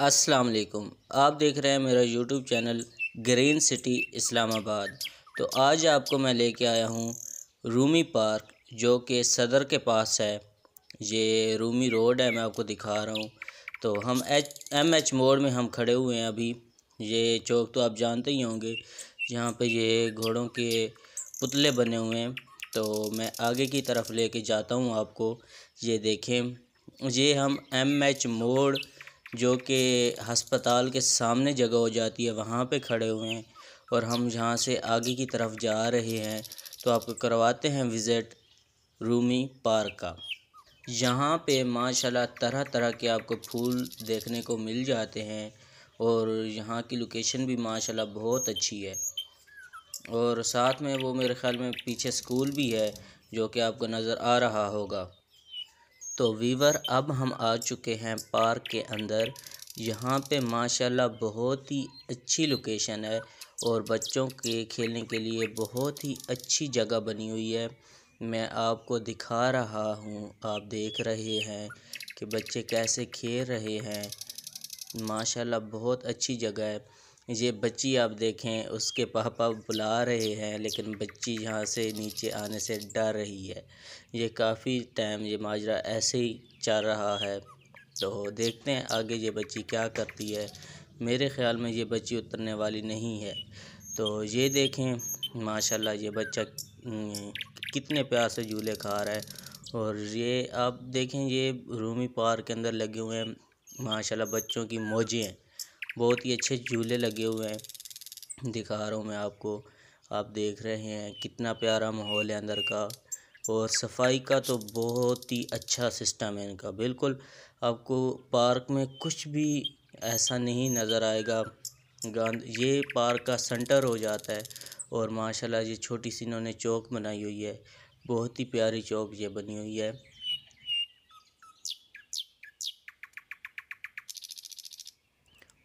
अस्सलाम वालेकुम आप देख रहे हैं मेरा YouTube channel green city Islamabad तो आज आपको मैं लेके आया हूँ रूमी पार्क जो कि सदर के पास है ये रूमी रोड है मैं आपको दिखा रहा हूँ तो हम एच एम एच मोड़ में हम खड़े हुए हैं अभी ये चौक तो आप जानते ही होंगे यहाँ पे ये घोड़ों के पुतले बने हुए हैं तो मैं आगे की तरफ ले जाता हूँ आपको ये देखें ये हम एम एच मोड़ जो कि हस्पताल के सामने जगह हो जाती है वहाँ पे खड़े हुए हैं और हम जहाँ से आगे की तरफ जा रहे हैं तो आपको करवाते हैं विज़िट रूमी पार्क का यहाँ पे माशाल्लाह तरह तरह के आपको फूल देखने को मिल जाते हैं और यहाँ की लोकेशन भी माशाल्लाह बहुत अच्छी है और साथ में वो मेरे ख्याल में पीछे स्कूल भी है जो कि आपको नज़र आ रहा होगा तो वीवर अब हम आ चुके हैं पार्क के अंदर यहाँ पे माशाल्लाह बहुत ही अच्छी लोकेशन है और बच्चों के खेलने के लिए बहुत ही अच्छी जगह बनी हुई है मैं आपको दिखा रहा हूँ आप देख रहे हैं कि बच्चे कैसे खेल रहे हैं माशाल्लाह बहुत अच्छी जगह है ये बच्ची आप देखें उसके पापा बुला रहे हैं लेकिन बच्ची यहाँ से नीचे आने से डर रही है ये काफ़ी टाइम ये माजरा ऐसे ही चल रहा है तो देखते हैं आगे ये बच्ची क्या करती है मेरे ख़्याल में ये बच्ची उतरने वाली नहीं है तो ये देखें माशाल्लाह ये बच्चा हम्म, कितने प्यार से झूले खा रहा है और ये आप देखें ये रूमी पार्क के अंदर लगे हुए हैं माशाल्लाह बच्चों की मौजें हैं बहुत ही अच्छे झूले लगे हुए हैं दिखा रहा हूँ मैं आपको आप देख रहे हैं कितना प्यारा माहौल है अंदर का और सफाई का तो बहुत ही अच्छा सिस्टम है इनका बिल्कुल आपको पार्क में कुछ भी ऐसा नहीं नज़र आएगा गांधी ये पार्क का सेंटर हो जाता है और माशाल्लाह ये छोटी सी इन्होंने चौक बनाई हुई है बहुत ही प्यारी चौक ये बनी हुई है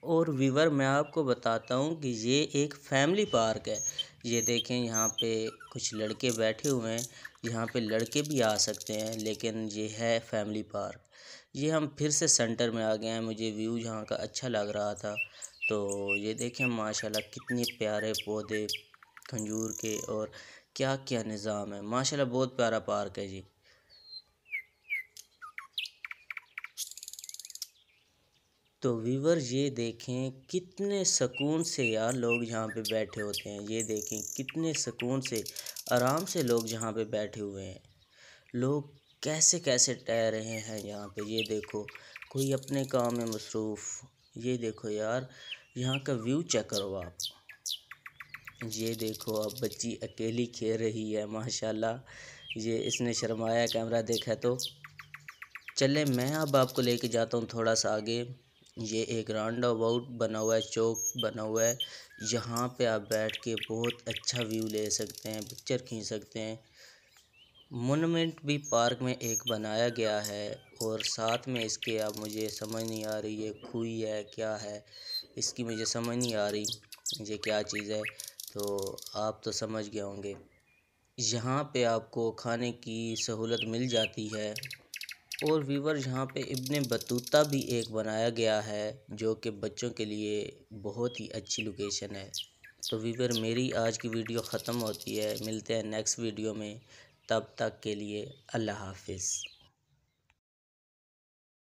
और वीवर मैं आपको बताता हूँ कि ये एक फैमिली पार्क है ये देखें यहाँ पे कुछ लड़के बैठे हुए हैं यहाँ पे लड़के भी आ सकते हैं लेकिन ये है फैमिली पार्क ये हम फिर से सेंटर में आ गए हैं मुझे व्यू यहाँ का अच्छा लग रहा था तो ये देखें माशाल्लाह कितने प्यारे पौधे खंजूर के और क्या क्या निज़ाम है माशाल्लाह बहुत प्यारा पार्क है जी तो वीवर ये देखें कितने सुकून से यार लोग यहाँ पे बैठे होते हैं ये देखें कितने सुकून से आराम से लोग यहाँ पे बैठे हुए हैं लोग कैसे कैसे टह रहे हैं यहाँ पे ये देखो कोई अपने काम में मसरूफ़ ये देखो यार यहाँ का व्यू चेक करो आप ये देखो आप बच्ची अकेली खेल रही है माशाल्लाह ये इसने शर्माया कैमरा देखा तो चले मैं अब आपको लेके जाता हूँ थोड़ा सा आगे ये एक राउंड अबाउट बना हुआ है चौक बना हुआ है यहाँ पे आप बैठ के बहुत अच्छा व्यू ले सकते हैं पिक्चर खींच सकते हैं मोनमेंट भी पार्क में एक बनाया गया है और साथ में इसके अब मुझे समझ नहीं आ रही है खुई है क्या है इसकी मुझे समझ नहीं आ रही ये क्या चीज़ है तो आप तो समझ गए होंगे यहाँ पे आपको खाने की सहूलत मिल जाती है और वीवर यहाँ पे इबन बतूता भी एक बनाया गया है जो कि बच्चों के लिए बहुत ही अच्छी लोकेशन है तो वीवर मेरी आज की वीडियो ख़त्म होती है मिलते हैं नेक्स्ट वीडियो में तब तक के लिए अल्लाह हाफिज़